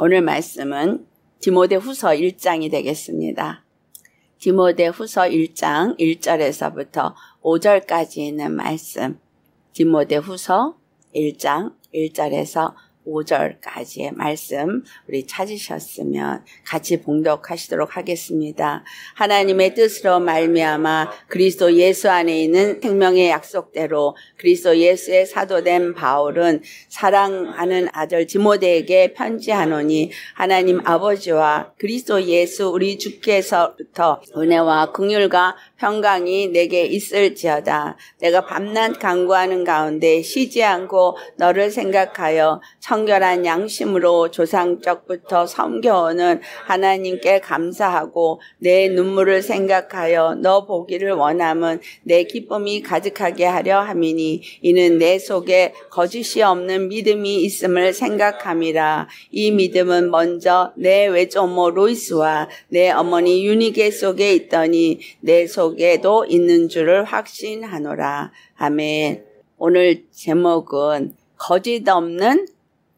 오늘 말씀은 디모데 후서 1장이 되겠습니다. 디모데 후서 1장 1절에서부터 5절까지 있는 말씀. 디모데 후서 1장 1절에서 5절까지의 말씀 우리 찾으셨으면 같이 봉독하시도록 하겠습니다. 하나님의 뜻으로 말미암아 그리스도 예수 안에 있는 생명의 약속대로 그리스도 예수의 사도된 바울은 사랑하는 아들 디모데에게 편지하노니 하나님 아버지와 그리스도 예수 우리 주께서부터 은혜와 긍휼과 평강이 내게 있을지어다. 내가 밤낮 강구하는 가운데 쉬지 않고 너를 생각하여 청결한 양심으로 조상적부터 섬겨오는 하나님께 감사하고 내 눈물을 생각하여 너 보기를 원함은 내 기쁨이 가득하게 하려 함이니 이는 내 속에 거짓이 없는 믿음이 있음을 생각함이라. 이 믿음은 먼저 내 외조모 로이스와 내 어머니 유니게 속에 있더니 내 속에 속에도 있는 줄을 확신하노라. 아멘. 오늘 제목은 거짓 없는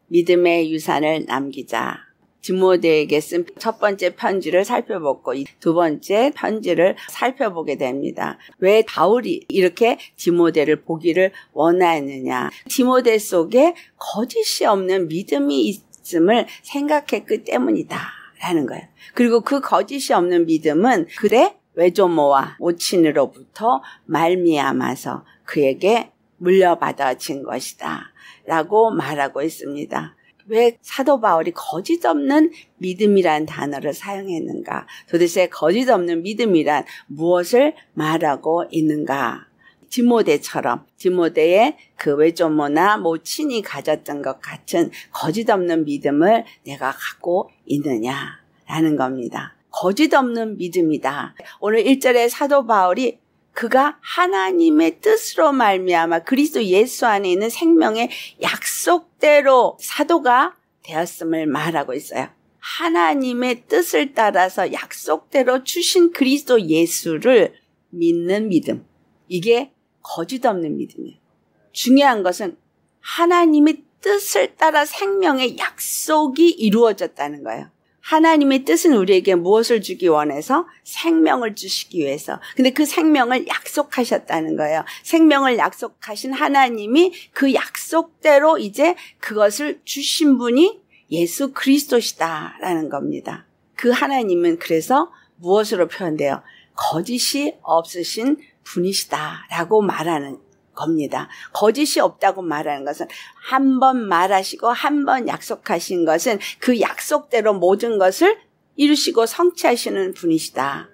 믿음의 유산을 남기자. 지모대에게쓴 첫 번째 편지를 살펴보고 두 번째 편지를 살펴보게 됩니다. 왜 바울이 이렇게 지모대를 보기를 원하느냐. 지모대 속에 거짓이 없는 믿음이 있음을 생각했기 때문이다. 라는 거예요. 그리고 그 거짓이 없는 믿음은 그래 외조모와 모친으로부터 말미암아서 그에게 물려받아진 것이다. 라고 말하고 있습니다. 왜 사도 바울이 거짓 없는 믿음이란 단어를 사용했는가? 도대체 거짓 없는 믿음이란 무엇을 말하고 있는가? 디모데처럼 디모데의 그 외조모나 모친이 가졌던 것 같은 거짓 없는 믿음을 내가 갖고 있느냐라는 겁니다. 거짓 없는 믿음이다. 오늘 1절에 사도 바울이 그가 하나님의 뜻으로 말미암아 그리스도 예수 안에 있는 생명의 약속대로 사도가 되었음을 말하고 있어요. 하나님의 뜻을 따라서 약속대로 주신 그리스도 예수를 믿는 믿음. 이게 거짓 없는 믿음이에요. 중요한 것은 하나님의 뜻을 따라 생명의 약속이 이루어졌다는 거예요. 하나님의 뜻은 우리에게 무엇을 주기 원해서 생명을 주시기 위해서. 근데 그 생명을 약속하셨다는 거예요. 생명을 약속하신 하나님이 그 약속대로 이제 그것을 주신 분이 예수 그리스도시다라는 겁니다. 그 하나님은 그래서 무엇으로 표현돼요? 거짓이 없으신 분이시다라고 말하는 겁니다. 거짓이 없다고 말하는 것은 한 번 말하시고 한 번 약속하신 것은 그 약속대로 모든 것을 이루시고 성취하시는 분이시다.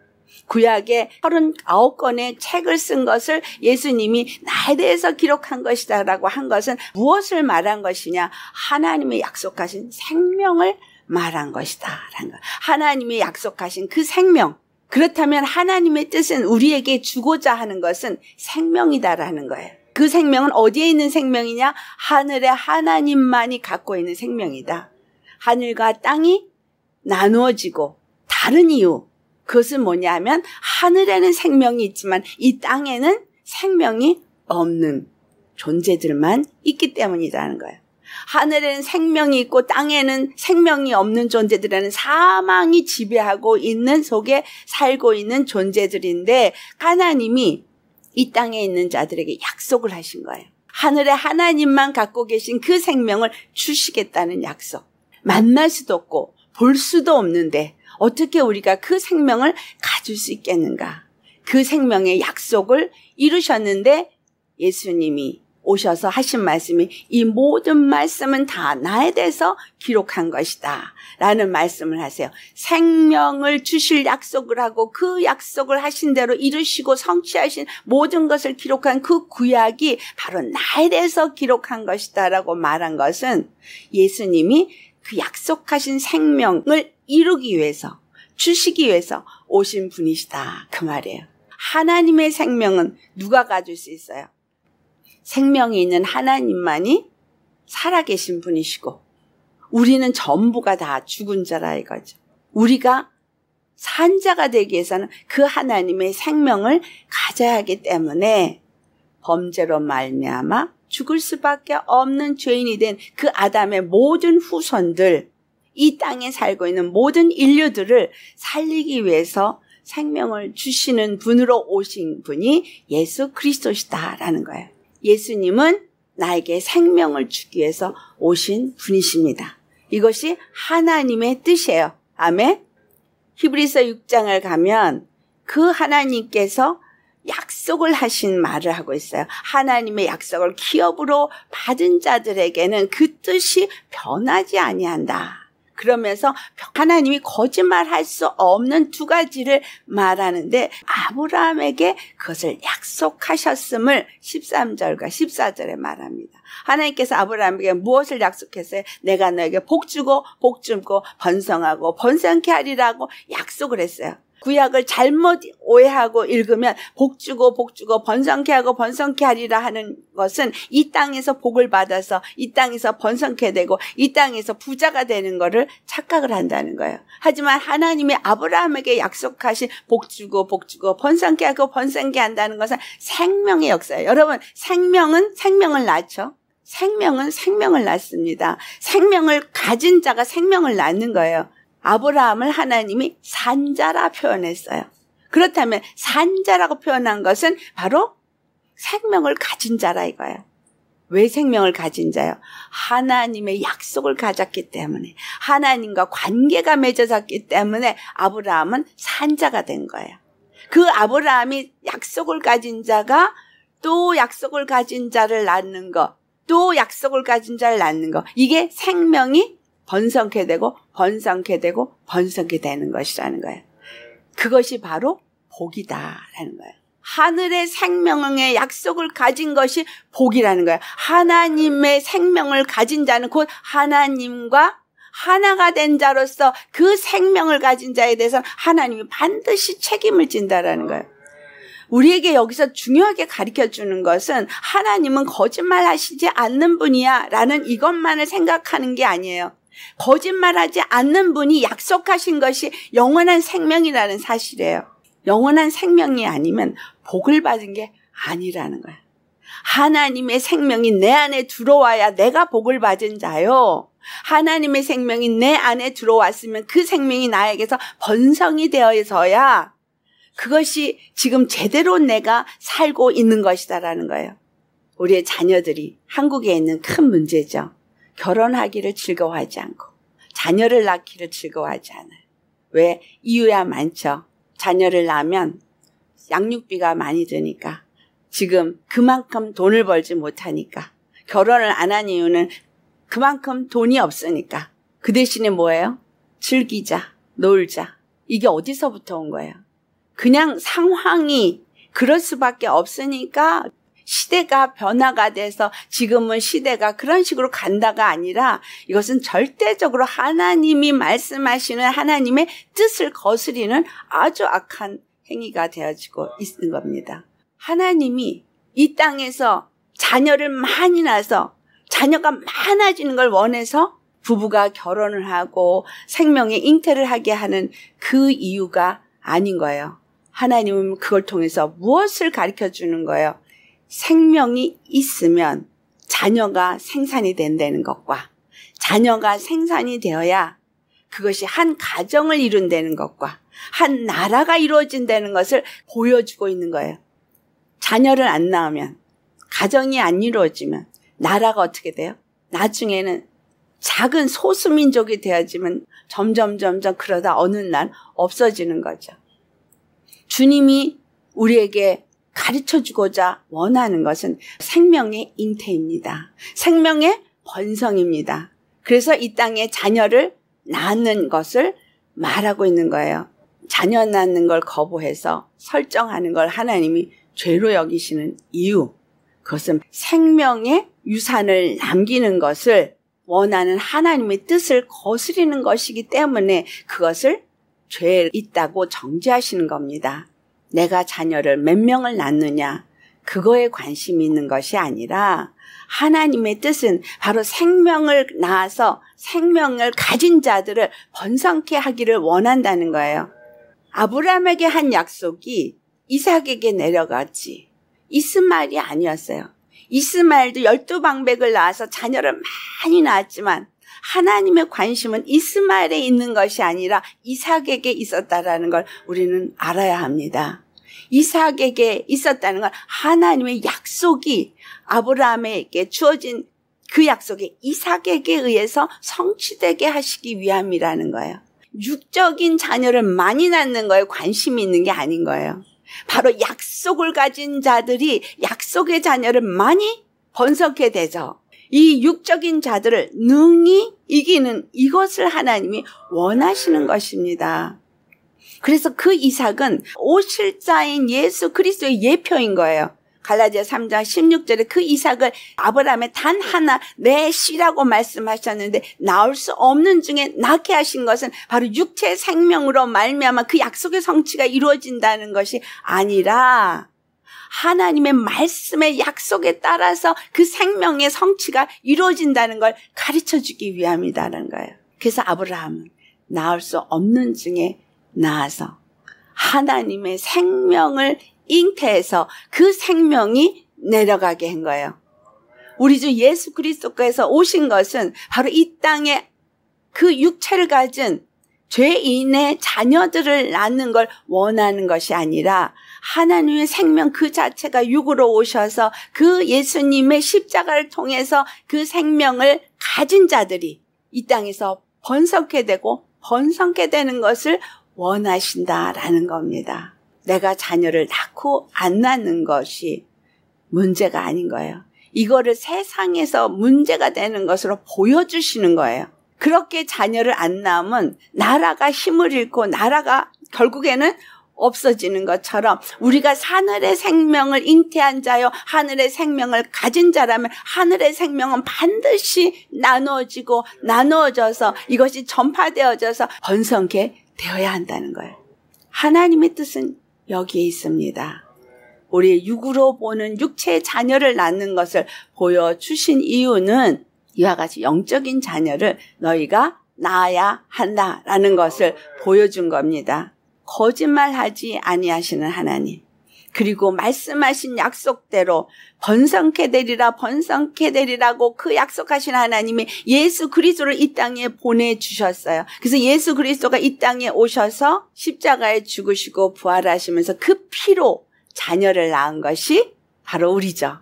구약에 39권의 책을 쓴 것을 예수님이 나에 대해서 기록한 것이다 라고 한 것은 무엇을 말한 것이냐? 하나님의 약속하신 생명을 말한 것이다. 라는 것. 하나님이 약속하신 그 생명, 그렇다면 하나님의 뜻은 우리에게 주고자 하는 것은 생명이다라는 거예요. 그 생명은 어디에 있는 생명이냐? 하늘에 하나님만이 갖고 있는 생명이다. 하늘과 땅이 나누어지고 다른 이유. 그것은 뭐냐면 하 하늘에는 생명이 있지만 이 땅에는 생명이 없는 존재들만 있기 때문이라는 거예요. 하늘에는 생명이 있고 땅에는 생명이 없는 존재들이라는 사망이 지배하고 있는 속에 살고 있는 존재들인데 하나님이 이 땅에 있는 자들에게 약속을 하신 거예요. 하늘에 하나님만 갖고 계신 그 생명을 주시겠다는 약속. 만날 수도 없고 볼 수도 없는데 어떻게 우리가 그 생명을 가질 수 있겠는가? 그 생명의 약속을 이루셨는데 예수님이 오셔서 하신 말씀이 이 모든 말씀은 다 나에 대해서 기록한 것이다. 라는 말씀을 하세요. 생명을 주실 약속을 하고 그 약속을 하신 대로 이루시고 성취하신 모든 것을 기록한 그 구약이 바로 나에 대해서 기록한 것이다. 라고 말한 것은 예수님이 그 약속하신 생명을 이루기 위해서 주시기 위해서 오신 분이시다. 그 말이에요. 하나님의 생명은 누가 가질 수 있어요? 생명이 있는 하나님만이 살아계신 분이시고 우리는 전부가 다 죽은 자라 이거죠. 우리가 산자가 되기 위해서는 그 하나님의 생명을 가져야 하기 때문에 범죄로 말미암아 죽을 수밖에 없는 죄인이 된 그 아담의 모든 후손들 이 땅에 살고 있는 모든 인류들을 살리기 위해서 생명을 주시는 분으로 오신 분이 예수 그리스도시다라는 거예요. 예수님은 나에게 생명을 주기 위해서 오신 분이십니다. 이것이 하나님의 뜻이에요. 아멘. 히브리서 6장을 가면 그 하나님께서 약속을 하신 말을 하고 있어요. 하나님의 약속을 기업으로 받은 자들에게는 그 뜻이 변하지 아니한다. 그러면서 하나님이 거짓말할 수 없는 두 가지를 말하는데 아브라함에게 그것을 약속하셨음을 13절과 14절에 말합니다. 하나님께서 아브라함에게 무엇을 약속했어요? 내가 너에게 복 주고 복 주고 번성하고 번성케 하리라고 약속을 했어요. 구약을 잘못 오해하고 읽으면 복 주고 복 주고 번성케 하고 번성케 하리라 하는 것은 이 땅에서 복을 받아서 이 땅에서 번성케 되고 이 땅에서 부자가 되는 것을 착각을 한다는 거예요. 하지만 하나님이 아브라함에게 약속하신 복 주고 복 주고 번성케 하고 번성케 한다는 것은 생명의 역사예요. 여러분 생명은 생명을 낳죠. 생명은 생명을 낳습니다. 생명을 가진 자가 생명을 낳는 거예요. 아브라함을 하나님이 산자라 표현했어요. 그렇다면 산자라고 표현한 것은 바로 생명을 가진 자라 이거예요. 왜 생명을 가진 자요? 하나님의 약속을 가졌기 때문에 하나님과 관계가 맺어졌기 때문에 아브라함은 산자가 된 거예요. 그 아브라함이 약속을 가진 자가 또 약속을 가진 자를 낳는 거, 또 약속을 가진 자를 낳는 거. 이게 생명이 번성케 되고 번성케 되고 번성케 되는 것이라는 거예요. 그것이 바로 복이다라는 거예요. 하늘의 생명의 약속을 가진 것이 복이라는 거예요. 하나님의 생명을 가진 자는 곧 하나님과 하나가 된 자로서 그 생명을 가진 자에 대해서 하나님이 반드시 책임을 진다라는 거예요. 우리에게 여기서 중요하게 가르쳐 주는 것은 하나님은 거짓말 하시지 않는 분이야 라는 이것만을 생각하는 게 아니에요. 거짓말하지 않는 분이 약속하신 것이 영원한 생명이라는 사실이에요. 영원한 생명이 아니면 복을 받은 게 아니라는 거야. 하나님의 생명이 내 안에 들어와야 내가 복을 받은 자요. 하나님의 생명이 내 안에 들어왔으면 그 생명이 나에게서 번성이 되어서야 그것이 지금 제대로 내가 살고 있는 것이다라는 거예요. 우리의 자녀들이 한국에 있는 큰 문제죠. 결혼하기를 즐거워하지 않고 자녀를 낳기를 즐거워하지 않아요. 왜? 이유야 많죠. 자녀를 낳으면 양육비가 많이 드니까 지금 그만큼 돈을 벌지 못하니까 결혼을 안 한 이유는 그만큼 돈이 없으니까 그 대신에 뭐예요? 즐기자, 놀자. 이게 어디서부터 온 거예요? 그냥 상황이 그럴 수밖에 없으니까 시대가 변화가 돼서 지금은 시대가 그런 식으로 간다가 아니라 이것은 절대적으로 하나님이 말씀하시는 하나님의 뜻을 거스리는 아주 악한 행위가 되어지고 있는 겁니다. 하나님이 이 땅에서 자녀를 많이 낳아서 자녀가 많아지는 걸 원해서 부부가 결혼을 하고 생명의 잉태를 하게 하는 그 이유가 아닌 거예요. 하나님은 그걸 통해서 무엇을 가르쳐 주는 거예요? 생명이 있으면 자녀가 생산이 된다는 것과 자녀가 생산이 되어야 그것이 한 가정을 이룬다는 것과 한 나라가 이루어진다는 것을 보여주고 있는 거예요. 자녀를 안 낳으면, 가정이 안 이루어지면, 나라가 어떻게 돼요? 나중에는 작은 소수민족이 되어지면 점점, 점점 그러다 어느 날 없어지는 거죠. 주님이 우리에게 가르쳐 주고자 원하는 것은 생명의 잉태입니다. 생명의 번성입니다. 그래서 이 땅에 자녀를 낳는 것을 말하고 있는 거예요. 자녀 낳는 걸 거부해서 설정하는 걸 하나님이 죄로 여기시는 이유. 그것은 생명의 유산을 남기는 것을 원하는 하나님의 뜻을 거스리는 것이기 때문에 그것을 죄 있다고 정지하시는 겁니다. 내가 자녀를 몇 명을 낳느냐 그거에 관심이 있는 것이 아니라 하나님의 뜻은 바로 생명을 낳아서 생명을 가진 자들을 번성케 하기를 원한다는 거예요. 아브라함에게 한 약속이 이삭에게 내려갔지. 이스마엘이 아니었어요. 이스마엘도 열두 방백을 낳아서 자녀를 많이 낳았지만 하나님의 관심은 이스마엘에 있는 것이 아니라 이삭에게 있었다라는 걸 우리는 알아야 합니다. 이삭에게 있었다는 건 하나님의 약속이 아브라함에게 주어진 그 약속이 이삭에게 의해서 성취되게 하시기 위함이라는 거예요. 육적인 자녀를 많이 낳는 거에 관심이 있는 게 아닌 거예요. 바로 약속을 가진 자들이 약속의 자녀를 많이 번석해 되죠. 이 육적인 자들을 능히 이기는 이것을 하나님이 원하시는 것입니다. 그래서 그 이삭은 오실자인 예수 그리스도의 예표인 거예요. 갈라디아 3장 16절에 그 이삭을 아브라함의 단 하나 내 씨라고 말씀하셨는데 나올 수 없는 중에 낳게 하신 것은 바로 육체 생명으로 말미암아 그 약속의 성취가 이루어진다는 것이 아니라 하나님의 말씀의 약속에 따라서 그 생명의 성취가 이루어진다는 걸 가르쳐 주기 위함이다는 거예요. 그래서 아브라함은 낳을 수 없는 중에 낳아서 하나님의 생명을 잉태해서 그 생명이 내려가게 한 거예요. 우리 주 예수 그리스도께서 오신 것은 바로 이 땅에 그 육체를 가진 죄인의 자녀들을 낳는 걸 원하는 것이 아니라 하나님의 생명 그 자체가 육으로 오셔서 그 예수님의 십자가를 통해서 그 생명을 가진 자들이 이 땅에서 번성케 되고 번성케 되는 것을 원하신다라는 겁니다. 내가 자녀를 낳고 안 낳는 것이 문제가 아닌 거예요. 이거를 세상에서 문제가 되는 것으로 보여주시는 거예요. 그렇게 자녀를 안 낳으면 나라가 힘을 잃고 나라가 결국에는 없어지는 것처럼 우리가 하늘의 생명을 잉태한 자요 하늘의 생명을 가진 자라면 하늘의 생명은 반드시 나누어지고 나누어져서 이것이 전파되어져서 번성케 되어야 한다는 거예요. 하나님의 뜻은 여기에 있습니다. 우리 육으로 보는 육체의 자녀를 낳는 것을 보여주신 이유는 이와 같이 영적인 자녀를 너희가 낳아야 한다라는 것을 보여준 겁니다. 거짓말하지 아니하시는 하나님. 그리고 말씀하신 약속대로 번성케 되리라 번성케 되리라고 그 약속하신 하나님이 예수 그리스도를 이 땅에 보내 주셨어요. 그래서 예수 그리스도가 이 땅에 오셔서 십자가에 죽으시고 부활하시면서 그 피로 자녀를 낳은 것이 바로 우리죠.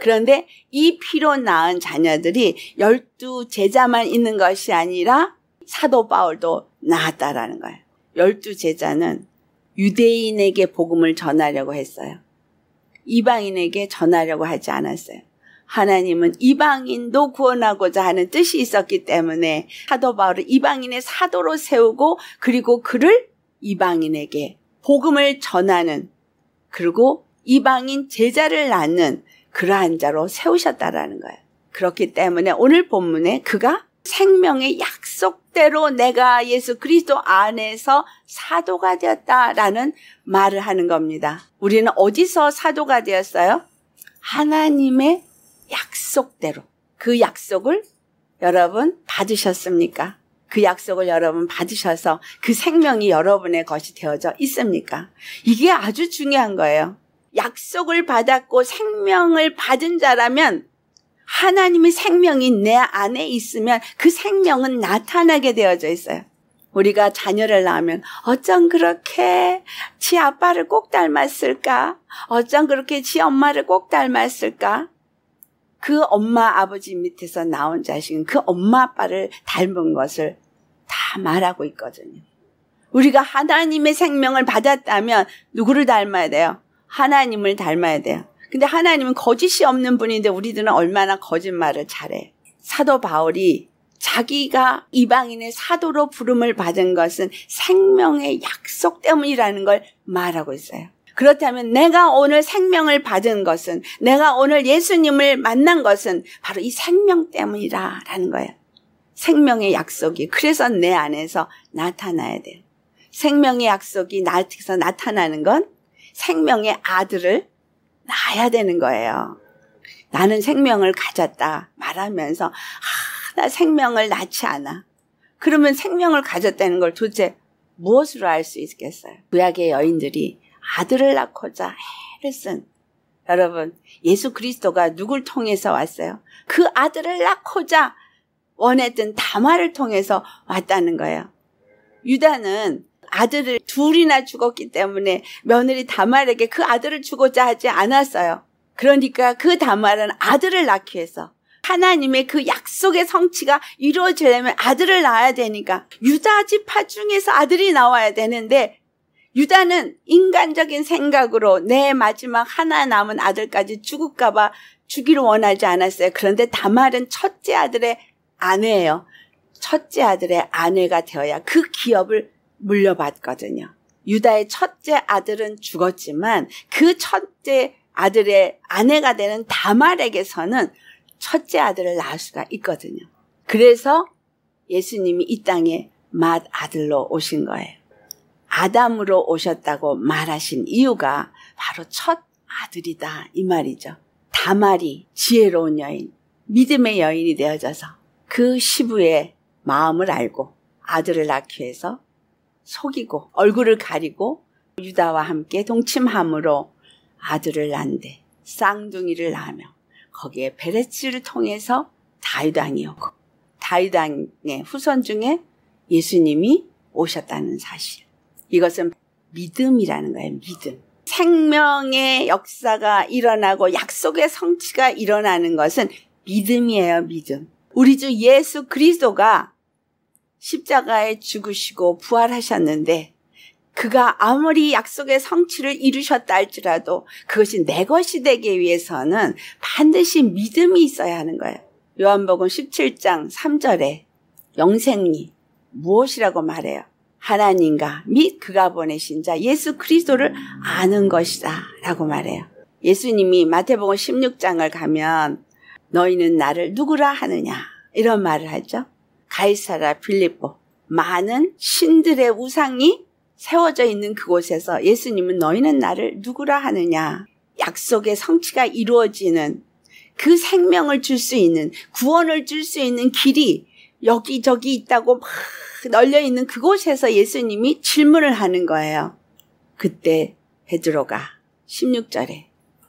그런데 이 피로 낳은 자녀들이 열두 제자만 있는 것이 아니라 사도 바울도 낳았다라는 거예요. 열두 제자는 유대인에게 복음을 전하려고 했어요. 이방인에게 전하려고 하지 않았어요. 하나님은 이방인도 구원하고자 하는 뜻이 있었기 때문에 사도 바울을 이방인의 사도로 세우고 그리고 그를 이방인에게 복음을 전하는 그리고 이방인 제자를 낳는 그러한 자로 세우셨다라는 거예요. 그렇기 때문에 오늘 본문에 그가 생명의 약속대로 내가 예수 그리스도 안에서 사도가 되었다라는 말을 하는 겁니다. 우리는 어디서 사도가 되었어요? 하나님의 약속대로. 그 약속을 여러분 받으셨습니까? 그 약속을 여러분 받으셔서 그 생명이 여러분의 것이 되어져 있습니까? 이게 아주 중요한 거예요. 약속을 받았고 생명을 받은 자라면 하나님의 생명이 내 안에 있으면 그 생명은 나타나게 되어져 있어요. 우리가 자녀를 낳으면 어쩜 그렇게 지 아빠를 꼭 닮았을까? 어쩜 그렇게 지 엄마를 꼭 닮았을까? 그 엄마 아버지 밑에서 나온 자식은 그 엄마 아빠를 닮은 것을 다 말하고 있거든요. 우리가 하나님의 생명을 받았다면 누구를 닮아야 돼요? 하나님을 닮아야 돼요. 근데 하나님은 거짓이 없는 분인데 우리들은 얼마나 거짓말을 잘해. 사도 바울이 자기가 이방인의 사도로 부름을 받은 것은 생명의 약속 때문이라는 걸 말하고 있어요. 그렇다면 내가 오늘 생명을 받은 것은 내가 오늘 예수님을 만난 것은 바로 이 생명 때문이다라는 거예요. 생명의 약속이 그래서 내 안에서 나타나야 돼요. 생명의 약속이 나에서 나타나는 건 생명의 아들을 나야 되는 거예요. 나는 생명을 가졌다 말하면서 하나 아, 생명을 낳지 않아. 그러면 생명을 가졌다는 걸 도대체 무엇으로 알 수 있겠어요? 구약의 여인들이 아들을 낳고자 해를 쓴 여러분 예수 그리스도가 누굴 통해서 왔어요? 그 아들을 낳고자 원했던 다마를 통해서 왔다는 거예요. 유다는 아들을 둘이나 죽었기 때문에 며느리 다말에게 그 아들을 주고자 하지 않았어요. 그러니까 그 다말은 아들을 낳기 위해서 하나님의 그 약속의 성취가 이루어지려면 아들을 낳아야 되니까 유다 지파 중에서 아들이 나와야 되는데 유다는 인간적인 생각으로 내 마지막 하나 남은 아들까지 죽을까봐 주기를 원하지 않았어요. 그런데 다말은 첫째 아들의 아내예요. 첫째 아들의 아내가 되어야 그 기업을 물려받거든요. 유다의 첫째 아들은 죽었지만 그 첫째 아들의 아내가 되는 다말에게서는 첫째 아들을 낳을 수가 있거든요. 그래서 예수님이 이 땅에 맏 아들로 오신 거예요. 아담으로 오셨다고 말하신 이유가 바로 첫 아들이다 이 말이죠. 다말이 지혜로운 여인, 믿음의 여인이 되어져서 그 시부의 마음을 알고 아들을 낳기 위해서 속이고 얼굴을 가리고 유다와 함께 동침함으로 아들을 낳은데 쌍둥이를 낳으며 거기에 베레치를 통해서 다윗왕이었고 다윗왕의 후손 중에 예수님이 오셨다는 사실. 이것은 믿음이라는 거예요. 믿음. 생명의 역사가 일어나고 약속의 성취가 일어나는 것은 믿음이에요. 믿음. 우리 주 예수 그리스도가 십자가에 죽으시고 부활하셨는데 그가 아무리 약속의 성취를 이루셨다 할지라도 그것이 내 것이 되기 위해서는 반드시 믿음이 있어야 하는 거예요. 요한복음 17장 3절에 영생이 무엇이라고 말해요? 하나님과 및 그가 보내신 자 예수 그리스도를 아는 것이다 라고 말해요. 예수님이 마태복음 16장을 가면 너희는 나를 누구라 하느냐 이런 말을 하죠. 가이사라 빌립보 많은 신들의 우상이 세워져 있는 그곳에서 예수님은 너희는 나를 누구라 하느냐 약속의 성취가 이루어지는 그 생명을 줄 수 있는 구원을 줄 수 있는 길이 여기저기 있다고 막 널려 있는 그곳에서 예수님이 질문을 하는 거예요. 그때 베드로가 16절에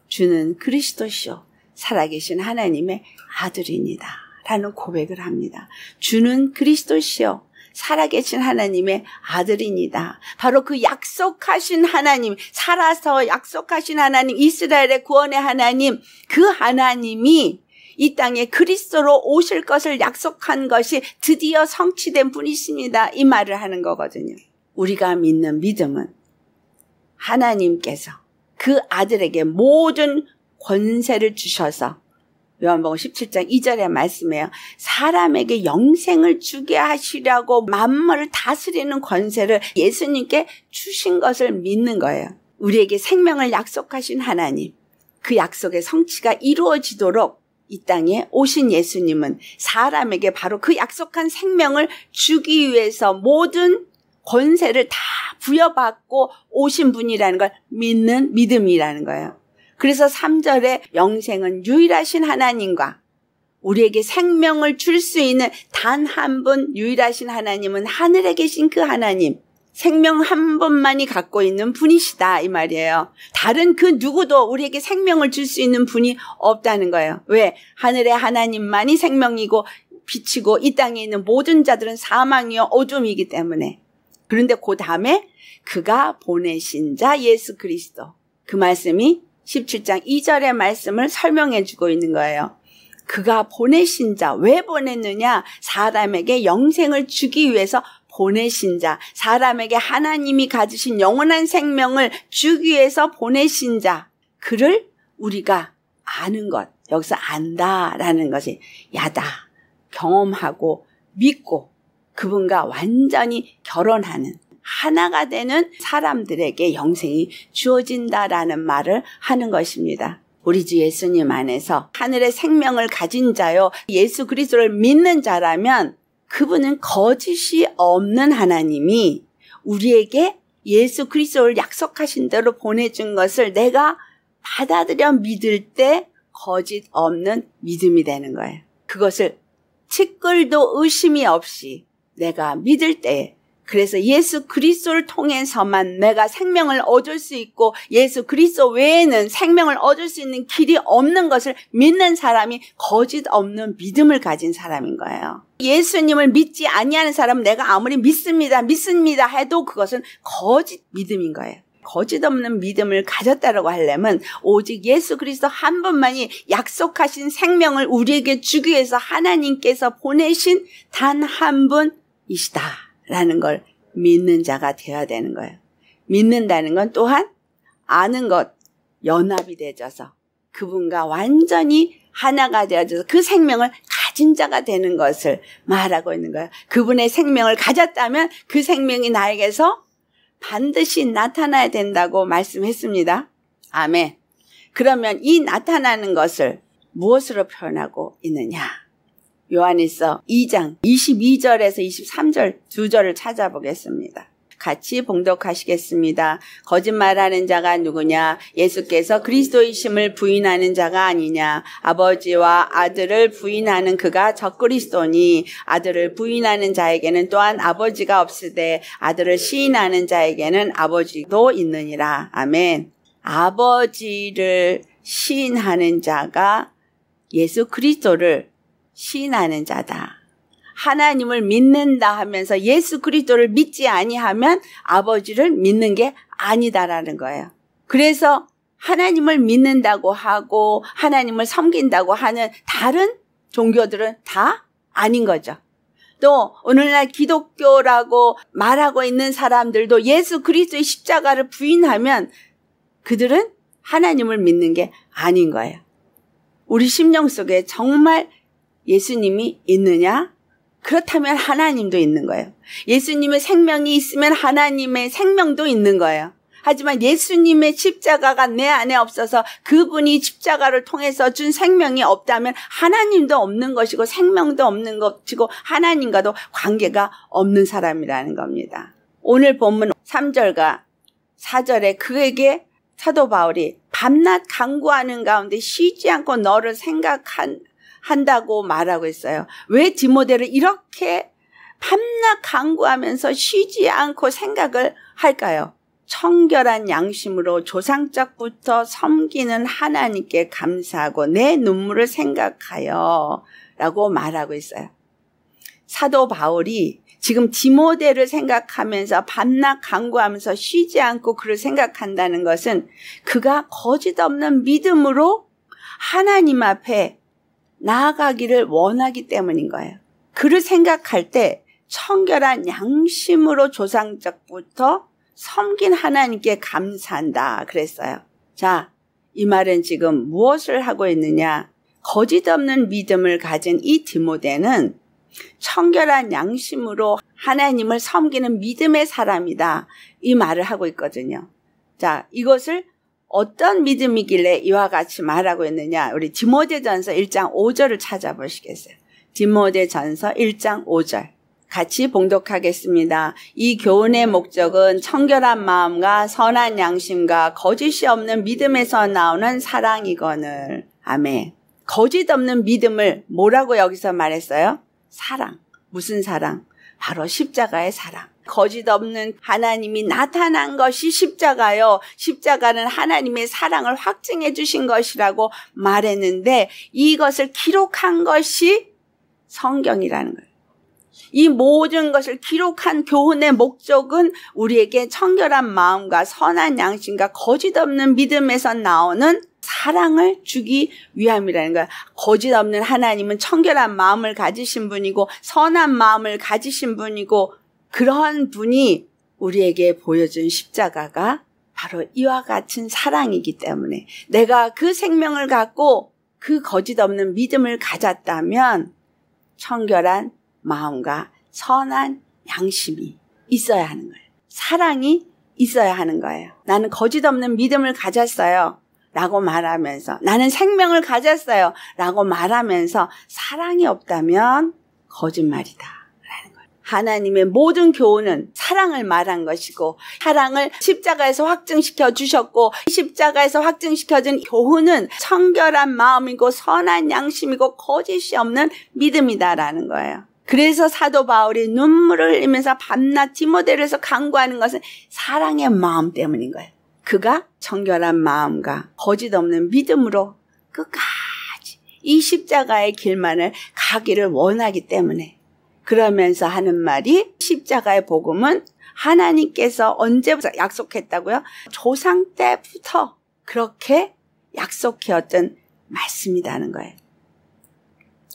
주는 그리스도시요 살아계신 하나님의 아들입니다. 라는 고백을 합니다. 주는 그리스도시요. 살아계신 하나님의 아들입니다. 바로 그 약속하신 하나님, 살아서 약속하신 하나님, 이스라엘의 구원의 하나님, 그 하나님이 이 땅에 그리스도로 오실 것을 약속한 것이 드디어 성취된 분이십니다. 이 말을 하는 거거든요. 우리가 믿는 믿음은 하나님께서 그 아들에게 모든 권세를 주셔서 요한복음 17장 2절에말씀해요 사람에게 영생을 주게 하시려고 만물을 다스리는 권세를 예수님께 주신 것을 믿는 거예요. 우리에게 생명을 약속하신 하나님, 그 약속의 성취가 이루어지도록 이 땅에 오신 예수님은 사람에게 바로 그 약속한 생명을 주기 위해서 모든 권세를 다 부여받고 오신 분이라는 걸 믿는 믿음이라는 거예요. 그래서 3절에 영생은 유일하신 하나님과 우리에게 생명을 줄 수 있는 단 한 분 유일하신 하나님은 하늘에 계신 그 하나님. 생명 한 번만이 갖고 있는 분이시다 이 말이에요. 다른 그 누구도 우리에게 생명을 줄 수 있는 분이 없다는 거예요. 왜? 하늘의 하나님만이 생명이고 빛이고 이 땅에 있는 모든 자들은 사망이요 어둠이기 때문에. 그런데 그 다음에 그가 보내신 자 예수 그리스도. 그 말씀이 17장 2절의 말씀을 설명해 주고 있는 거예요. 그가 보내신 자, 왜 보냈느냐? 사람에게 영생을 주기 위해서 보내신 자, 사람에게 하나님이 가지신 영원한 생명을 주기 위해서 보내신 자, 그를 우리가 아는 것, 여기서 안다라는 것이 야다, 경험하고 믿고 그분과 완전히 결혼하는 하나가 되는 사람들에게 영생이 주어진다라는 말을 하는 것입니다. 우리 주 예수님 안에서 하늘의 생명을 가진 자요 예수 그리스도를 믿는 자라면 그분은 거짓이 없는 하나님이 우리에게 예수 그리스도를 약속하신 대로 보내준 것을 내가 받아들여 믿을 때 거짓 없는 믿음이 되는 거예요. 그것을 측글도 의심이 없이 내가 믿을 때 그래서 예수 그리스도를 통해서만 내가 생명을 얻을 수 있고 예수 그리스도 외에는 생명을 얻을 수 있는 길이 없는 것을 믿는 사람이 거짓 없는 믿음을 가진 사람인 거예요. 예수님을 믿지 아니하는 사람은 내가 아무리 믿습니다, 믿습니다 해도 그것은 거짓 믿음인 거예요. 거짓없는 믿음을 가졌다라고 하려면 오직 예수 그리스도 한 분만이 약속하신 생명을 우리에게 주기 위해서 하나님께서 보내신 단 한 분이시다. 라는 걸 믿는 자가 되어야 되는 거예요. 믿는다는 건 또한 아는 것, 연합이 되어져서 그분과 완전히 하나가 되어져서 그 생명을 가진 자가 되는 것을 말하고 있는 거예요. 그분의 생명을 가졌다면 그 생명이 나에게서 반드시 나타나야 된다고 말씀했습니다. 아멘. 그러면 이 나타나는 것을 무엇으로 표현하고 있느냐? 요한일서 2장 22절에서 23절 두 절을 찾아보겠습니다. 같이 봉독하시겠습니다. 거짓말하는 자가 누구냐? 예수께서 그리스도이심을 부인하는 자가 아니냐? 아버지와 아들을 부인하는 그가 적그리스도니 아들을 부인하는 자에게는 또한 아버지가 없으되 아들을 시인하는 자에게는 아버지도 있느니라. 아멘. 아버지를 시인하는 자가 예수 그리스도를 신하는 자다. 하나님을 믿는다 하면서 예수 그리스도를 믿지 아니하면 아버지를 믿는 게 아니다라는 거예요. 그래서 하나님을 믿는다고 하고 하나님을 섬긴다고 하는 다른 종교들은 다 아닌 거죠. 또 오늘날 기독교라고 말하고 있는 사람들도 예수 그리스도의 십자가를 부인하면 그들은 하나님을 믿는 게 아닌 거예요. 우리 심령 속에 정말 예수님이 있느냐? 그렇다면 하나님도 있는 거예요. 예수님의 생명이 있으면 하나님의 생명도 있는 거예요. 하지만 예수님의 십자가가 내 안에 없어서 그분이 십자가를 통해서 준 생명이 없다면 하나님도 없는 것이고 생명도 없는 것이고 하나님과도 관계가 없는 사람이라는 겁니다. 오늘 본문 3절과 4절에 그에게 사도 바울이 밤낮 강구하는 가운데 쉬지 않고 너를 생각한 한다고 말하고 있어요. 왜 디모데를 이렇게 밤낮 강구하면서 쉬지 않고 생각을 할까요? 청결한 양심으로 조상적부터 섬기는 하나님께 감사하고 내 눈물을 생각하여 라고 말하고 있어요. 사도 바울이 지금 디모데를 생각하면서 밤낮 강구하면서 쉬지 않고 그를 생각한다는 것은 그가 거짓 없는 믿음으로 하나님 앞에 나아가기를 원하기 때문인 거예요. 그를 생각할 때 청결한 양심으로 조상적부터 섬긴 하나님께 감사한다 그랬어요. 자, 이 말은 지금 무엇을 하고 있느냐? 거짓 없는 믿음을 가진 이 디모데는 청결한 양심으로 하나님을 섬기는 믿음의 사람이다. 이 말을 하고 있거든요. 자, 이것을 어떤 믿음이길래 이와 같이 말하고 있느냐? 우리 디모데전서 1장 5절을 찾아보시겠어요? 디모데전서 1장 5절. 같이 봉독하겠습니다. 이 교훈의 목적은 청결한 마음과 선한 양심과 거짓이 없는 믿음에서 나오는 사랑이거늘. 아멘. 거짓 없는 믿음을 뭐라고 여기서 말했어요? 사랑. 무슨 사랑? 바로 십자가의 사랑. 거짓 없는 하나님이 나타난 것이 십자가요. 십자가는 하나님의 사랑을 확증해 주신 것이라고 말했는데 이것을 기록한 것이 성경이라는 거예요. 이 모든 것을 기록한 교훈의 목적은 우리에게 청결한 마음과 선한 양심과 거짓 없는 믿음에서 나오는 사랑을 주기 위함이라는 거야. 거짓 없는 하나님은 청결한 마음을 가지신 분이고 선한 마음을 가지신 분이고 그러한 분이 우리에게 보여준 십자가가 바로 이와 같은 사랑이기 때문에 내가 그 생명을 갖고 그 거짓 없는 믿음을 가졌다면 청결한 마음과 선한 양심이 있어야 하는 거예요. 사랑이 있어야 하는 거예요. 나는 거짓 없는 믿음을 가졌어요. 라고 말하면서 나는 생명을 가졌어요. 라고 말하면서 사랑이 없다면 거짓말이다. 라는 거예요. 하나님의 모든 교훈은 사랑을 말한 것이고 사랑을 십자가에서 확증시켜 주셨고 십자가에서 확증시켜 준 교훈은 청결한 마음이고 선한 양심이고 거짓이 없는 믿음이다라는 거예요. 그래서 사도 바울이 눈물을 흘리면서 밤낮 디모델에서 강구하는 것은 사랑의 마음 때문인 거예요. 그가 청결한 마음과 거짓 없는 믿음으로 끝까지 이 십자가의 길만을 가기를 원하기 때문에 그러면서 하는 말이 십자가의 복음은 하나님께서 언제부터 약속했다고요? 조상 때부터 그렇게 약속해왔던 말씀이라는 거예요.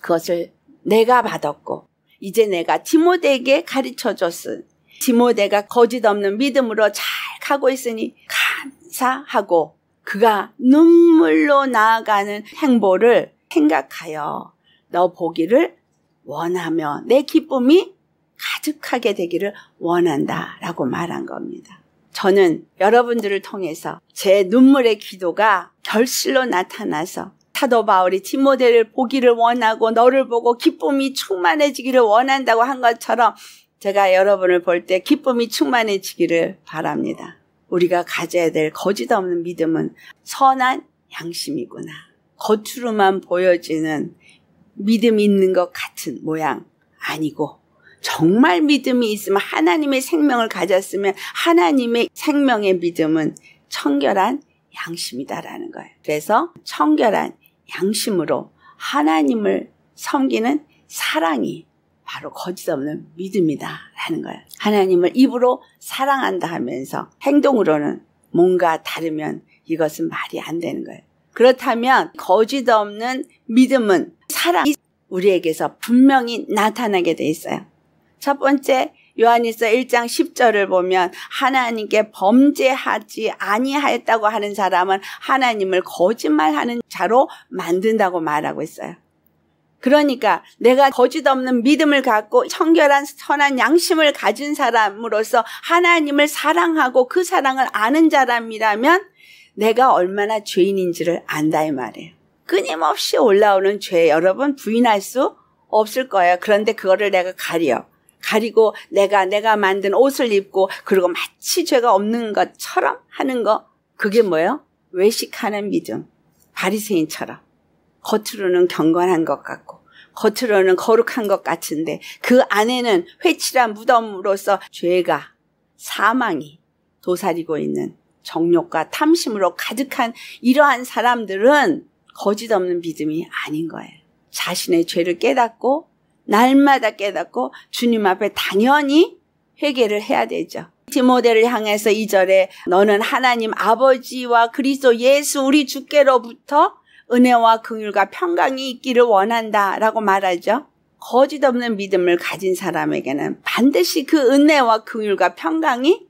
그것을 내가 받았고 이제 내가 디모데에게 가르쳐 줬은 디모데가 거짓 없는 믿음으로 잘 가고 있으니 감사하고 그가 눈물로 나아가는 행보를 생각하여 너 보기를 원하며 내 기쁨이 가득하게 되기를 원한다 라고 말한 겁니다. 저는 여러분들을 통해서 제 눈물의 기도가 결실로 나타나서 사도 바울이 디모데를 보기를 원하고 너를 보고 기쁨이 충만해지기를 원한다고 한 것처럼 제가 여러분을 볼 때 기쁨이 충만해지기를 바랍니다. 우리가 가져야 될 거짓 없는 믿음은 선한 양심이구나. 겉으로만 보여지는 믿음 이 있는 것 같은 모양 아니고 정말 믿음이 있으면 하나님의 생명을 가졌으면 하나님의 생명의 믿음은 청결한 양심이다라는 거예요. 그래서 청결한 양심으로 하나님을 섬기는 사랑이 바로 거짓 없는 믿음이다. 라는 거예요. 하나님을 입으로 사랑한다 하면서 행동으로는 뭔가 다르면 이것은 말이 안 되는 거예요. 그렇다면 거짓 없는 믿음은 사랑이 우리에게서 분명히 나타나게 돼 있어요. 첫 번째 요한일서 1장 10절을 보면 하나님께 범죄하지 아니하였다고 하는 사람은 하나님을 거짓말하는 자로 만든다고 말하고 있어요. 그러니까 내가 거짓 없는 믿음을 갖고 청결한 선한 양심을 가진 사람으로서 하나님을 사랑하고 그 사랑을 아는 사람이라면 내가 얼마나 죄인인지를 안다 이 말이에요. 끊임없이 올라오는 죄 여러분 부인할 수 없을 거예요. 그런데 그거를 내가 가려. 가리고 내가 내가 만든 옷을 입고 그리고 마치 죄가 없는 것처럼 하는 거 그게 뭐예요? 외식하는 믿음. 바리새인처럼 겉으로는 경건한 것 같고 겉으로는 거룩한 것 같은데 그 안에는 회칠한 무덤으로서 죄가 사망이 도사리고 있는 정욕과 탐심으로 가득한 이러한 사람들은 거짓 없는 믿음이 아닌 거예요. 자신의 죄를 깨닫고 날마다 깨닫고 주님 앞에 당연히 회개를 해야 되죠. 디모데를 향해서 이절에 너는 하나님 아버지와 그리스도 예수 우리 주께로부터 은혜와 긍휼과 평강이 있기를 원한다라고 말하죠. 거짓 없는 믿음을 가진 사람에게는 반드시 그 은혜와 긍휼과 평강이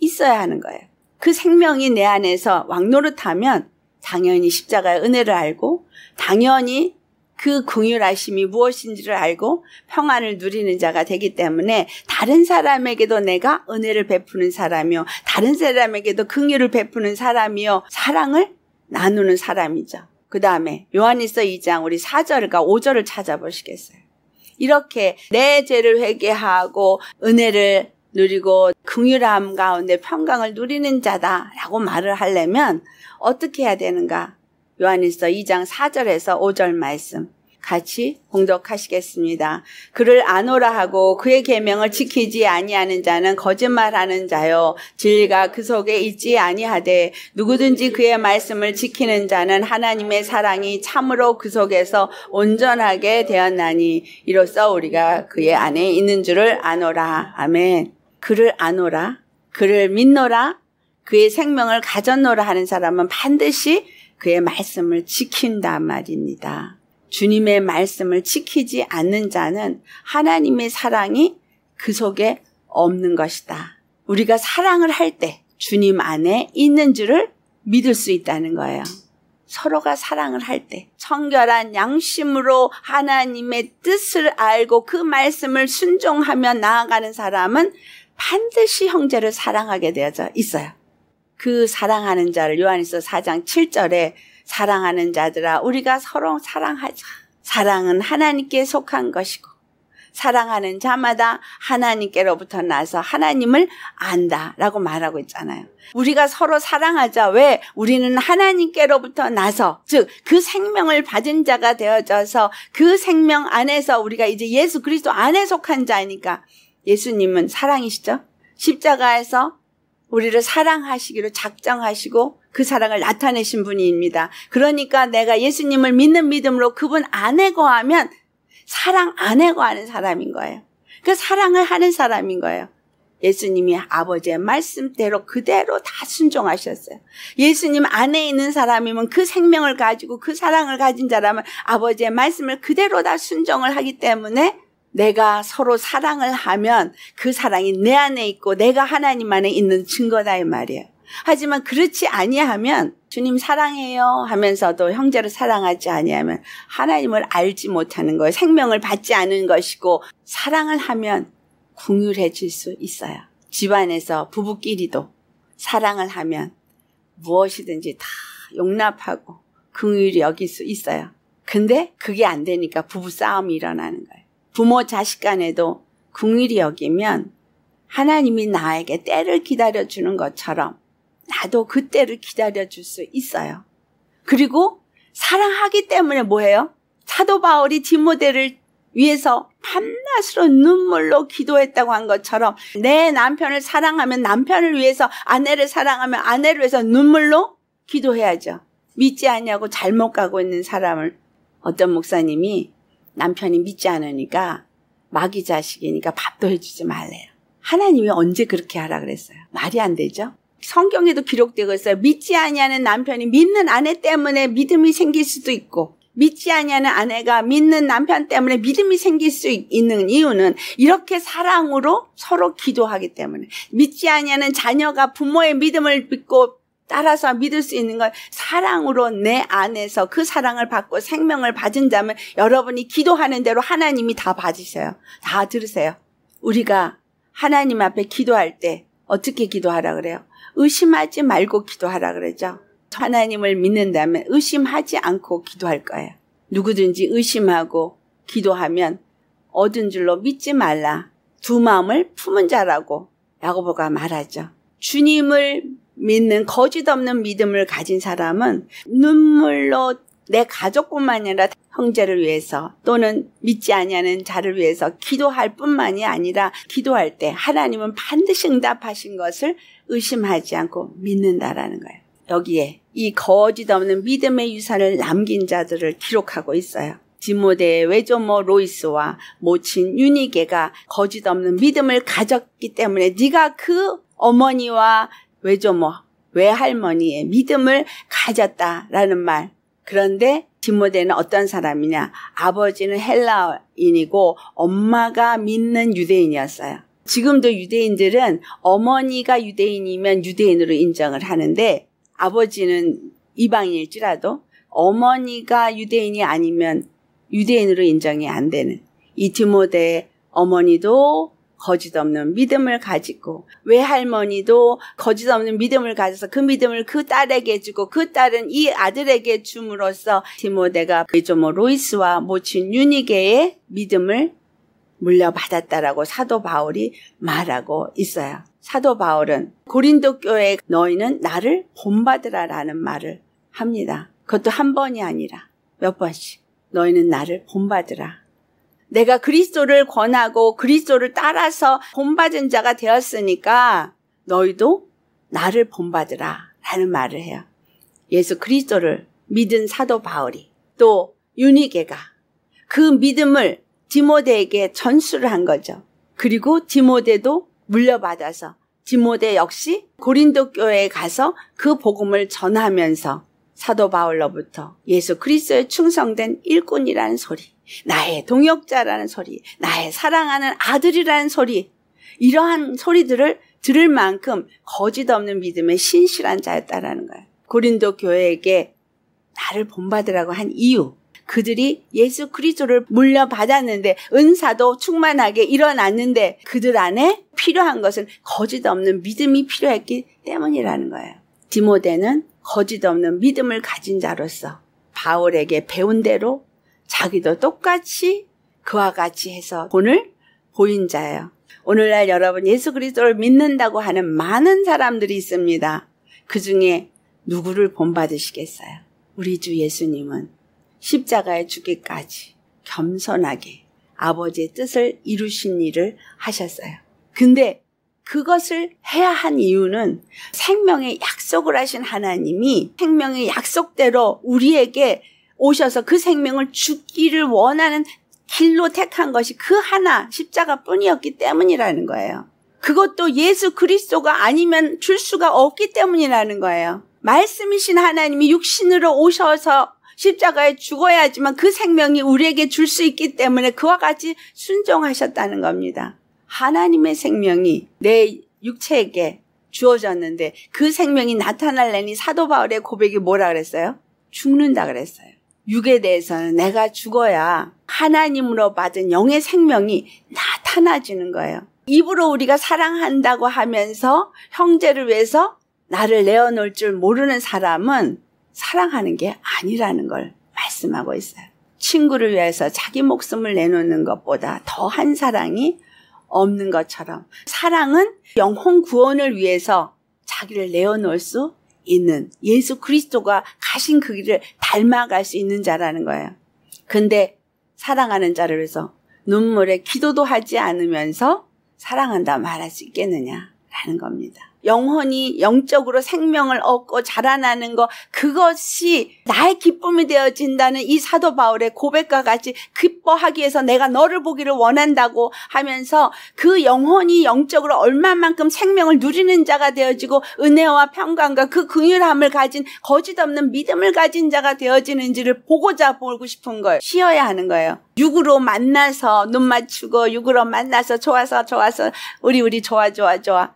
있어야 하는 거예요. 그 생명이 내 안에서 왕노릇하면 당연히 십자가의 은혜를 알고 당연히 그긍휼하심이 무엇인지를 알고 평안을 누리는 자가 되기 때문에 다른 사람에게도 내가 은혜를 베푸는 사람이요. 다른 사람에게도 긍휼을 베푸는 사람이요. 사랑을 나누는 사람이죠. 그 다음에 요한일서 2장 우리 4절과 5절을 그러니까 찾아보시겠어요. 이렇게 내 죄를 회개하고 은혜를 누리고 긍휼함 가운데 평강을 누리는 자다라고 말을 하려면 어떻게 해야 되는가? 요한일서 2장 4절에서 5절 말씀. 같이 공덕하시겠습니다. 그를 아노라 하고 그의 계명을 지키지 아니하는 자는 거짓말하는 자요 진리가 그 속에 있지 아니하되 누구든지 그의 말씀을 지키는 자는 하나님의 사랑이 참으로 그 속에서 온전하게 되었나니 이로써 우리가 그의 안에 있는 줄을 아노라. 아멘. 그를 아노라. 그를 믿노라. 그의 생명을 가졌노라 하는 사람은 반드시 그의 말씀을 지킨단 말입니다. 주님의 말씀을 지키지 않는 자는 하나님의 사랑이 그 속에 없는 것이다. 우리가 사랑을 할 때 주님 안에 있는 줄을 믿을 수 있다는 거예요. 서로가 사랑을 할 때 청결한 양심으로 하나님의 뜻을 알고 그 말씀을 순종하며 나아가는 사람은 반드시 형제를 사랑하게 되어져 있어요. 그 사랑하는 자를 요한일서 4장 7절에 사랑하는 자들아 우리가 서로 사랑하자. 사랑은 하나님께 속한 것이고 사랑하는 자마다 하나님께로부터 나서 하나님을 안다라고 말하고 있잖아요. 우리가 서로 사랑하자. 왜? 우리는 하나님께로부터 나서 즉 그 생명을 받은 자가 되어져서 그 생명 안에서 우리가 이제 예수 그리스도 안에 속한 자니까 예수님은 사랑이시죠? 십자가에서 우리를 사랑하시기로 작정하시고 그 사랑을 나타내신 분입니다. 그러니까 내가 예수님을 믿는 믿음으로 그분 안에 거하면 사랑 안에 거하는 사람인 거예요. 그 사랑을 하는 사람인 거예요. 예수님이 아버지의 말씀대로 그대로 다 순종하셨어요. 예수님 안에 있는 사람이면 그 생명을 가지고 그 사랑을 가진 사람은 아버지의 말씀을 그대로 다 순종을 하기 때문에 내가 서로 사랑을 하면 그 사랑이 내 안에 있고 내가 하나님 안에 있는 증거다 이 말이에요. 하지만 그렇지 아니하면 주님 사랑해요 하면서도 형제를 사랑하지 아니하면 하나님을 알지 못하는 거예요. 생명을 받지 않은 것이고 사랑을 하면 궁율해질수 있어요. 집안에서 부부끼리도 사랑을 하면 무엇이든지 다 용납하고 궁율이 여길 수 있어요. 근데 그게 안 되니까 부부 싸움이 일어나는 거예요. 부모 자식 간에도 궁율이 여기면 하나님이 나에게 때를 기다려주는 것처럼 나도 그때를 기다려 줄 수 있어요. 그리고 사랑하기 때문에 뭐예요 사도 바울이 디모데를 위해서 밤낮으로 눈물로 기도했다고 한 것처럼 내 남편을 사랑하면 남편을 위해서 아내를 사랑하면 아내를 위해서 눈물로 기도해야죠. 믿지 않냐고 잘못 가고 있는 사람을 어떤 목사님이 남편이 믿지 않으니까 마귀 자식이니까 밥도 해주지 말래요. 하나님이 언제 그렇게 하라 그랬어요? 말이 안 되죠? 성경에도 기록되고 있어요. 믿지 아니하는 남편이 믿는 아내 때문에 믿음이 생길 수도 있고 믿지 아니하는 아내가 믿는 남편 때문에 믿음이 생길 수 있는 이유는 이렇게 사랑으로 서로 기도하기 때문에 믿지 아니하는 자녀가 부모의 믿음을 믿고 따라서 믿을 수 있는 건 사랑으로 내 안에서 그 사랑을 받고 생명을 받은 자면 여러분이 기도하는 대로 하나님이 다 받으세요. 다 들으세요. 우리가 하나님 앞에 기도할 때 어떻게 기도하라 그래요? 의심하지 말고 기도하라 그러죠. 하나님을 믿는다면 의심하지 않고 기도할 거예요. 누구든지 의심하고 기도하면 얻은 줄로 믿지 말라. 두 마음을 품은 자라고 야고보가 말하죠. 주님을 믿는 거짓 없는 믿음을 가진 사람은 눈물로 내 가족뿐만 아니라 형제를 위해서 또는 믿지 아니하는 자를 위해서 기도할 뿐만이 아니라 기도할 때 하나님은 반드시 응답하신 것을 의심하지 않고 믿는다라는 거예요. 여기에 이 거짓 없는 믿음의 유산을 남긴 자들을 기록하고 있어요. 디모데의 외조모 로이스와 모친 유니게가 거짓 없는 믿음을 가졌기 때문에 네가 그 어머니와 외조모 외할머니의 믿음을 가졌다라는 말 그런데 디모데는 어떤 사람이냐? 아버지는 헬라인이고 엄마가 믿는 유대인이었어요. 지금도 유대인들은 어머니가 유대인이면 유대인으로 인정을 하는데 아버지는 이방인일지라도 어머니가 유대인이 아니면 유대인으로 인정이 안 되는 이 디모데의 어머니도 거짓 없는 믿음을 가지고 외할머니도 거짓 없는 믿음을 가져서 그 믿음을 그 딸에게 주고 그 딸은 이 아들에게 줌으로써 디모데가 그조모 로이스와 모친 유니게의 믿음을 물려받았다라고 사도 바울이 말하고 있어요. 사도 바울은 고린도 교회 너희는 나를 본받으라라는 말을 합니다. 그것도 한 번이 아니라 몇 번씩 너희는 나를 본받으라. 내가 그리스도를 권하고 그리스도를 따라서 본받은 자가 되었으니까 너희도 나를 본받으라 라는 말을 해요. 예수 그리스도를 믿은 사도 바울이 또 유니게가 그 믿음을 디모데에게 전수를 한 거죠. 그리고 디모데도 물려받아서 디모데 역시 고린도 교회에 가서 그 복음을 전하면서 사도 바울로부터 예수 그리스도의 충성된 일꾼이라는 소리, 나의 동역자라는 소리, 나의 사랑하는 아들이라는 소리, 이러한 소리들을 들을 만큼 거짓 없는 믿음의 신실한 자였다라는 거예요. 고린도 교회에게 나를 본받으라고 한 이유, 그들이 예수 그리스도를 물려받았는데 은사도 충만하게 일어났는데 그들 안에 필요한 것은 거짓 없는 믿음이 필요했기 때문이라는 거예요. 디모데는 거짓 없는 믿음을 가진 자로서 바울에게 배운 대로 자기도 똑같이 그와 같이 해서 본을 보인 자예요. 오늘날 여러분 예수 그리스도를 믿는다고 하는 많은 사람들이 있습니다. 그 중에 누구를 본받으시겠어요? 우리 주 예수님은 십자가에 죽기까지 겸손하게 아버지의 뜻을 이루신 일을 하셨어요. 근데 그것을 해야 한 이유는 생명의 약속을 하신 하나님이 생명의 약속대로 우리에게 오셔서 그 생명을 죽기를 원하는 길로 택한 것이 그 하나 십자가 뿐이었기 때문이라는 거예요. 그것도 예수 그리스도가 아니면 줄 수가 없기 때문이라는 거예요. 말씀이신 하나님이 육신으로 오셔서 십자가에 죽어야지만 그 생명이 우리에게 줄 수 있기 때문에 그와 같이 순종하셨다는 겁니다. 하나님의 생명이 내 육체에게 주어졌는데 그 생명이 나타날래니 사도 바울의 고백이 뭐라 그랬어요? 죽는다 그랬어요. 육에 대해서는 내가 죽어야 하나님으로 받은 영의 생명이 나타나지는 거예요. 입으로 우리가 사랑한다고 하면서 형제를 위해서 나를 내어놓을 줄 모르는 사람은 사랑하는 게 아니라는 걸 말씀하고 있어요. 친구를 위해서 자기 목숨을 내놓는 것보다 더한 사랑이 없는 것처럼 사랑은 영혼 구원을 위해서 자기를 내어놓을 수 있는 예수 그리스도가 가신 그 길을 닮아갈 수 있는 자라는 거예요. 근데 사랑하는 자를 위해서 눈물에 기도도 하지 않으면서 사랑한다 말할 수 있겠느냐라는 겁니다. 영혼이 영적으로 생명을 얻고 자라나는 것 그것이 나의 기쁨이 되어진다는 이 사도 바울의 고백과 같이 기뻐하기 위해서 내가 너를 보기를 원한다고 하면서 그 영혼이 영적으로 얼마만큼 생명을 누리는 자가 되어지고 은혜와 평강과 그 긍휼함을 가진 거짓없는 믿음을 가진 자가 되어지는지를 보고자 보고 싶은 거예요. 쉬어야 하는 거예요. 육으로 만나서 눈 맞추고 육으로 만나서 좋아서 좋아서 우리 우리 좋아 좋아 좋아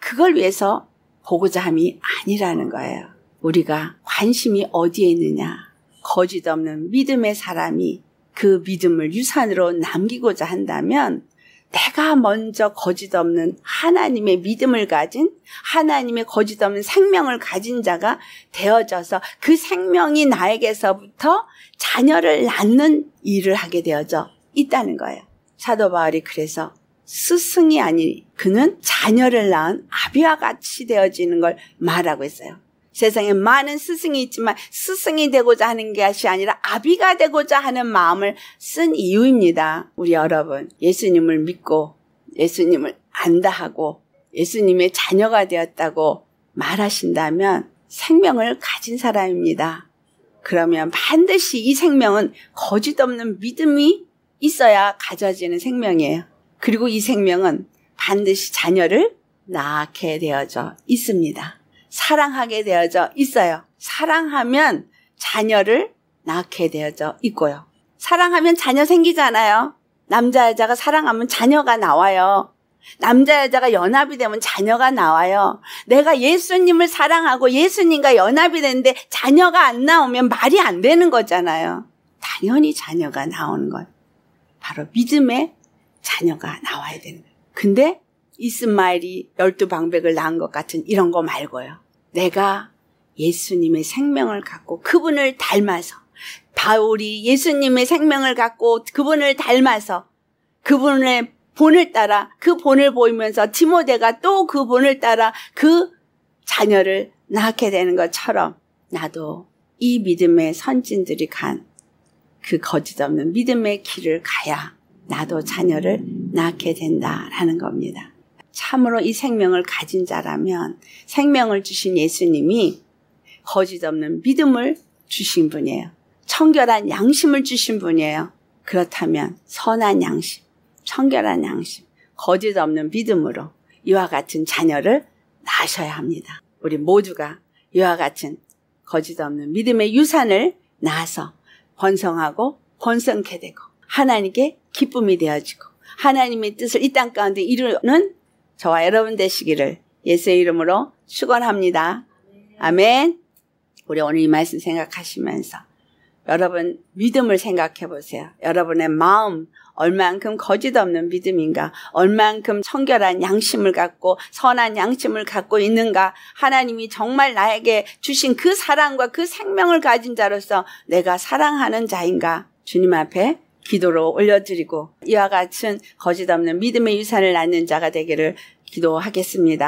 그걸 위해서 보고자 함이 아니라는 거예요. 우리가 관심이 어디에 있느냐. 거짓 없는 믿음의 사람이 그 믿음을 유산으로 남기고자 한다면 내가 먼저 거짓 없는 하나님의 믿음을 가진 하나님의 거짓 없는 생명을 가진 자가 되어져서 그 생명이 나에게서부터 자녀를 낳는 일을 하게 되어져 있다는 거예요. 사도 바울이 그래서 스승이 아니 그는 자녀를 낳은 아비와 같이 되어지는 걸 말하고 있어요. 세상에 많은 스승이 있지만 스승이 되고자 하는 것이 아니라 아비가 되고자 하는 마음을 쓴 이유입니다. 우리 여러분 예수님을 믿고 예수님을 안다 하고 예수님의 자녀가 되었다고 말하신다면 생명을 가진 사람입니다. 그러면 반드시 이 생명은 거짓 없는 믿음이 있어야 가져지는 생명이에요. 그리고 이 생명은 반드시 자녀를 낳게 되어져 있습니다. 사랑하게 되어져 있어요. 사랑하면 자녀를 낳게 되어져 있고요. 사랑하면 자녀 생기잖아요. 남자 여자가 사랑하면 자녀가 나와요. 남자 여자가 연합이 되면 자녀가 나와요. 내가 예수님을 사랑하고 예수님과 연합이 되는데 자녀가 안 나오면 말이 안 되는 거잖아요. 당연히 자녀가 나오는 것. 바로 믿음의 자녀가 나와야 되는 거예요. 근데 이스마엘이 열두 방백을 낳은 것 같은 이런 거 말고요. 내가 예수님의 생명을 갖고 그분을 닮아서 바울이 예수님의 생명을 갖고 그분을 닮아서 그분의 본을 따라 그 본을 보이면서 티모데가 또 그 본을 따라 그 자녀를 낳게 되는 것처럼 나도 이 믿음의 선진들이 간 그 거짓없는 믿음의 길을 가야 나도 자녀를 낳게 된다라는 겁니다. 참으로 이 생명을 가진 자라면 생명을 주신 예수님이 거짓 없는 믿음을 주신 분이에요. 청결한 양심을 주신 분이에요. 그렇다면 선한 양심, 청결한 양심, 거짓 없는 믿음으로 이와 같은 자녀를 낳으셔야 합니다. 우리 모두가 이와 같은 거짓 없는 믿음의 유산을 낳아서 번성하고 번성케 되고 하나님께 기쁨이 되어지고 하나님의 뜻을 이 땅 가운데 이루는 저와 여러분 되시기를 예수의 이름으로 축원합니다. 아멘. 우리 오늘 이 말씀 생각하시면서 여러분 믿음을 생각해 보세요. 여러분의 마음 얼만큼 거짓 없는 믿음인가? 얼만큼 청결한 양심을 갖고 선한 양심을 갖고 있는가? 하나님이 정말 나에게 주신 그 사랑과 그 생명을 가진 자로서 내가 사랑하는 자인가? 주님 앞에 기도로 올려드리고 이와 같은 거짓 없는 믿음의 유산을 낳는 자가 되기를 기도하겠습니다.